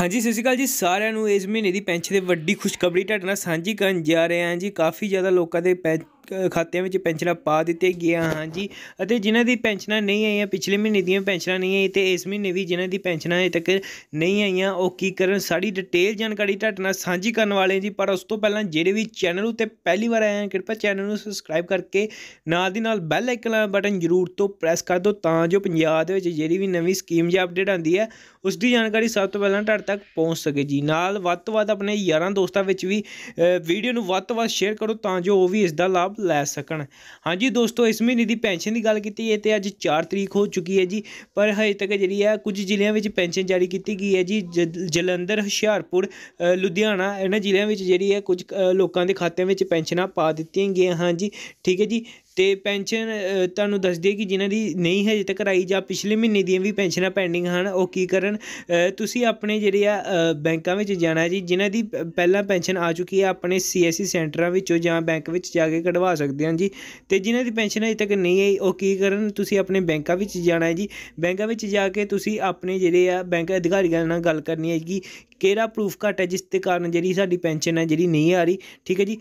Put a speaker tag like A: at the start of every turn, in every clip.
A: ਹਾਂਜੀ ਸਤਿ ਸ਼੍ਰੀ ਅਕਾਲ ਜੀ ਸਾਰਿਆਂ ਨੂੰ ਇਸ ਮਹੀਨੇ ਦੀ ਪੈਨਸ਼ਨ ਦੇ ਵੱਡੀ ਖੁਸ਼ਖਬਰੀ ਤੁਹਾਡੇ ਨਾਲ ਸਾਂਝੀ ਕਰਨ ਜਾ ਰਹੇ ਹਾਂ ਜੀ ਕਾਫੀ ਜ਼ਿਆਦਾ ਲੋਕਾਂ ਦੇ ਖਾਤਿਆਂ ਵਿੱਚ ਪੈਨਸ਼ਨਾਂ ਪਾ ਦਿੱਤੇ ਗਿਆ ਹਾਂ ਜੀ ਅਤੇ ਜਿਨ੍ਹਾਂ ਦੀ ਪੈਨਸ਼ਨਾਂ ਨਹੀਂ ਆਈਆਂ ਪਿਛਲੇ ਮਹੀਨੇ ਦੀਆਂ ਪੈਨਸ਼ਨਾਂ ਨਹੀਂ ਆਈ ਤੇ ਇਸ ਮਹੀਨੇ ਵੀ ਜਿਨ੍ਹਾਂ ਦੀ ਪੈਨਸ਼ਨਾਂ ਅਜੇ ਤੱਕ ਨਹੀਂ ਆਈਆਂ ਉਹ ਕੀ ਕਰਨ ਸਾਡੀ ਡਿਟੇਲ ਜਾਣਕਾਰੀ ਤੁਹਾਡੇ ਨਾਲ ਸਾਂਝੀ ਕਰਨ ਵਾਲੇ ਜੀ ਪਰ ਉਸ ਤੋਂ ਪਹਿਲਾਂ ਜਿਹੜੇ ਵੀ ਚੈਨਲ ਉਤੇ ਪਹਿਲੀ ਵਾਰ ਆਏ ਹਨ ਕਿਰਪਾ ਚੈਨਲ ਨੂੰ ਸਬਸਕ੍ਰਾਈਬ ਕਰਕੇ ਨਾਲ ਦੀ ਨਾਲ ਬੈਲ ਆਈਕਨ ਵਾਲਾ ਬਟਨ ਜ਼ਰੂਰ ਤੋਂ ਪ੍ਰੈਸ ਕਰ ਦਿਓ ਤਾਂ ਜੋ ਪੰਜਾਬ ਦੇ ਵਿੱਚ ਜਿਹੜੀ ਵੀ ਨਵੀਂ ਸਕੀਮ ਜਾਂ ਅਪਡੇਟ ਆਉਂਦੀ ਹੈ ਉਸ ਦੀ ਜਾਣਕਾਰੀ ਸਭ ਤੋਂ ਪਹਿਲਾਂ ਤੁਹਾਡੇ ਤੱਕ ਪਹੁੰਚ ਸਕੇ ਜੀ ਨਾਲ ਵੱਧ ਤੋਂ ਵੱਧ ਆਪਣੇ ਯਾਰਾਂ ਦੋਸਤਾਂ ਵਿੱਚ ਵੀ ਵੀਡੀਓ ਨੂੰ ਵੱਧ ਤੋਂ ਵੱਧ ਸ਼ੇਅਰ ਕਰੋ ਤਾਂ ਜੋ ਉਹ ਵੀ ਇਸ ਦਾ ਲਾਭ ਲੈ ਸਕਣ ਹਾਂਜੀ ਦੋਸਤੋ ਇਸ ਮਹੀਨੇ ਦੀ ਪੈਨਸ਼ਨ ਦੀ ਗੱਲ ਕੀਤੀ ਹੈ ਤੇ ਅੱਜ 4 ਤਰੀਕ ਹੋ ਚੁੱਕੀ ਹੈ ਜੀ ਪਰ ਹਜੇ ਤੱਕ ਜਿਹੜੀ ਹੈ ਕੁਝ ਜ਼ਿਲ੍ਹਿਆਂ ਵਿੱਚ ਪੈਨਸ਼ਨ ਜਾਰੀ ਕੀਤੀ ਗਈ ਹੈ ਜੀ ਜਲੰਧਰ ਹੁਸ਼ਿਆਰਪੁਰ ਲੁਧਿਆਣਾ ਇਹਨਾਂ ਜ਼ਿਲ੍ਹਿਆਂ ਵਿੱਚ ਜਿਹੜੀ ਹੈ ਕੁਝ ਲੋਕਾਂ ਦੇ ਖਾਤਿਆਂ ਵਿੱਚ ਪੈਨਸ਼ਨਾਂ ਪਾ ਦਿੱਤੀਆਂ ਗਈਆਂ ਹਾਂ ਜੀ ਠੀਕ ਹੈ ਜੀ ਤੇ ਪੈਨਸ਼ਨ ਤੁਹਾਨੂੰ ਦੱਸ ਦਈਏ ਕਿ ਜਿਨ੍ਹਾਂ ਦੀ ਨਹੀਂ ਹਜੇ ਤੱਕ ਆਈ ਜਾਂ ਪਿਛਲੇ ਮਹੀਨੇ ਦੀਆਂ ਵੀ ਪੈਨਸ਼ਨਾਂ ਪੈਂਡਿੰਗ ਹਨ ਉਹ ਕੀ ਕਰਨ ਤੁਸੀਂ ਆਪਣੇ ਜਿਹੜੇ ਆ ਬੈਂਕਾਂ ਵਿੱਚ ਜਾਣਾ ਜੀ ਜਿਨ੍ਹਾਂ ਦੀ ਪਹਿਲਾਂ ਪੈਨਸ਼ਨ ਆ ਚੁੱਕੀ ਹੈ ਆਪਣੇ ਸੀਐਸਸੀ ਸੈਂਟਰਾਂ ਵਿੱਚੋਂ ਜਾਂ ਬੈਂਕ ਵਿੱਚ ਜਾ ਕੇ ਕਢਵਾ ਸਕਦੇ ਹਾਂ ਜੀ ਤੇ ਜਿਨ੍ਹਾਂ ਦੀ ਪੈਨਸ਼ਨ ਹਜੇ ਤੱਕ ਨਹੀਂ ਆਈ ਉਹ ਕੀ ਕਰਨ ਤੁਸੀਂ ਆਪਣੇ ਬੈਂਕਾਂ ਵਿੱਚ ਜਾਣਾ ਹੈ ਜੀ ਬੈਂਕਾਂ ਵਿੱਚ ਜਾ ਕੇ ਤੁਸੀਂ ਆਪਣੇ ਜਿਹੜੇ ਆ ਬੈਂਕ ਅਧਿਕਾਰੀਆਂ ਨਾਲ ਗੱਲ ਕਰਨੀ ਹੈ ਕਿ ਕਿਹੜਾ ਪ੍ਰੂਫ ਘਟ ਹੈ ਜਿਸ ਦੇ ਕਾਰਨ ਜਿਹੜੀ ਸਾਡੀ ਪੈਨਸ਼ਨ ਹੈ ਜਿਹੜੀ ਨਹੀਂ ਆ ਰਹੀ ਠੀਕ ਹੈ ਜੀ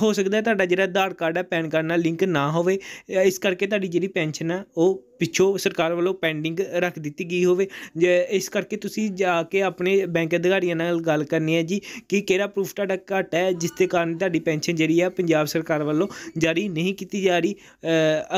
A: ਹੋ ਸਕਦਾ ਤੁਹਾਡਾ ਜਿਹੜਾ ਆਧਾਰ ਕਾਰਡ ਹੈ ਪੈਨ ਕਾਰਡ ਨਾਲ ਲਿੰਕ ਨਾ ਹੋਵੇ ਇਸ ਕਰਕੇ ਤੁਹਾਡੀ ਜਿਹੜੀ ਪੈਨਸ਼ਨ ਆ ਉਹ ਪਿੱਛੋਂ ਸਰਕਾਰ ਵੱਲੋਂ ਪੈਂਡਿੰਗ ਰੱਖ ਦਿੱਤੀ ਗਈ ਹੋਵੇ ਇਸ ਕਰਕੇ ਤੁਸੀਂ ਜਾ ਕੇ ਆਪਣੇ ਬੈਂਕ ਅਧਿਕਾਰੀਆਂ ਨਾਲ ਗੱਲ ਕਰਨੀ ਹੈ ਜੀ ਕਿ ਕਿਹੜਾ ਪ੍ਰੂਫ ਤੁਹਾਡਾ ਘੱਟ ਹੈ ਜਿਸ ਦੇ ਕਾਰਨ ਤੁਹਾਡੀ ਪੈਨਸ਼ਨ ਜਿਹੜੀ ਹੈ ਪੰਜਾਬ ਸਰਕਾਰ ਵੱਲੋਂ ਜਾਰੀ ਨਹੀਂ ਕੀਤੀ ਜਾ ਰਹੀ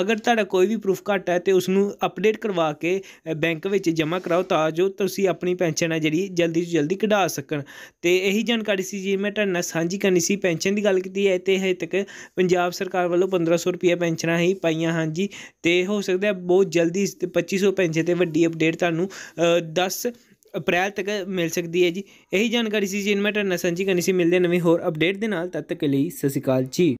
A: ਅਗਰ ਤੁਹਾਡਾ ਕੋਈ ਵੀ ਪ੍ਰੂਫ ਘੱਟ ਹੈ ਤੇ ਉਸ ਨੂੰ ਅਪਡੇਟ ਕਰਵਾ ਕੇ ਬੈਂਕ ਵਿੱਚ ਜਮ੍ਹਾਂ ਕਰਾਓ ਤਾਂ ਜੋ ਤੁਸੀਂ ਆਪਣੀ ਪੈਨਸ਼ਨ ਹੈ ਜਿਹੜੀ ਜਲਦੀ ਤੋਂ ਜਲਦੀ ਕਢਾ ਸਕਣ ਤੇ ਇਹੀ ਜਾਣਕਾਰੀ ਸੀ ਜੀ ਮੈਂ ਤੁਹਾਡੇ ਨਾਲ ਸਾਂਝੀ ਕਰਨੀ ਸੀ ਪੈਨਸ਼ਨ ਦੀ ਗੱਲ ਕੀਤੀ ਹੈ ਤੇ ਹਜੇ ਤੱਕ ਪੰਜਾਬ ਸਰਕਾਰ ਵੱਲੋਂ 1500 ਰੁਪਏ ਪੈਨਸ਼ਨਾਂ ਹੀ ਪਾਈਆਂ ਹਨ ਜੀ ਤੇ ਹੋ ਸਕਦਾ ਹੈ ਬਹੁਤ ਜਲਦੀ ਇਸ ਤੇ 2555 ਤੇ ਵੱਡੀ ਅਪਡੇਟ ਤੁਹਾਨੂੰ 10 ਅਪ੍ਰੈਲ ਤੱਕ ਮਿਲ ਸਕਦੀ ਹੈ ਜੀ ਇਹੀ ਜਾਣਕਾਰੀ ਸੀ ਜੀ ਮੈਂ ਨਸਨ ਜੀ ਕਨੀ ਸੀ ਮਿਲਦੇ ਨਵੀਂ ਹੋਰ ਅਪਡੇਟ ਦੇ ਨਾਲ ਤਦ ਤੱਕ ਲਈ ਸਸਿਕਾਲ ਜੀ